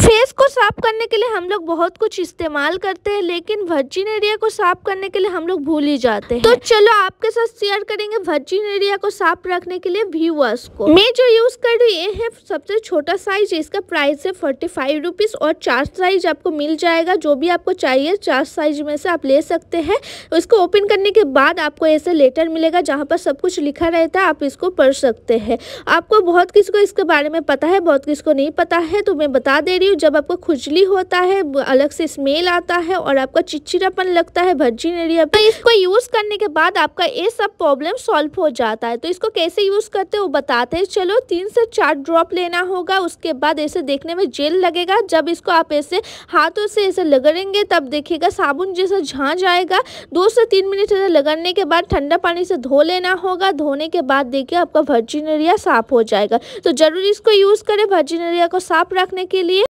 face को साफ करने के लिए हम लोग बहुत कुछ इस्तेमाल करते हैं लेकिन वर्जिन एरिया को साफ करने के लिए हम लोग भूल ही जाते हैं तो चलो आपके साथ शेयर करेंगे वर्जिन एरिया को साफ रखने के लिए व्यूअर्स को मैं जो यूज कर रही ये है सबसे छोटा साइज इसका प्राइस है फोर्टी फाइव रुपीज और चार साइज आपको मिल जाएगा जो भी आपको चाहिए चार साइज में से आप ले सकते हैं इसको ओपन करने के बाद आपको ऐसे लेटर मिलेगा जहाँ पर सब कुछ लिखा रहता है आप इसको पढ़ सकते हैं आपको बहुत किसी को इसके बारे में पता है बहुत किसी को नहीं पता है तो मैं बता दे रही रही हूँ जब आपको खुजली होता है अलग से स्मेल आता है और आपका चिचिरापन लगता है भर्जिन एरिया पर तो इसको यूज़ करने के बाद आपका ये सब प्रॉब्लम सॉल्व हो जाता है तो इसको कैसे यूज़ करते हो बताते हैं चलो तीन से चार ड्रॉप लेना होगा उसके बाद ऐसे देखने में जेल लगेगा जब इसको आप ऐसे हाथों से ऐसे लगड़ेंगे तब देखिएगा साबुन जैसा झाँझ आएगा दो से तीन मिनट ऐसे लगड़ने के बाद ठंडा पानी से धो लेना होगा धोने के बाद देखिए आपका भर्जी साफ हो जाएगा तो ज़रूर इसको यूज़ करें भर्जी को साफ रखने के लिए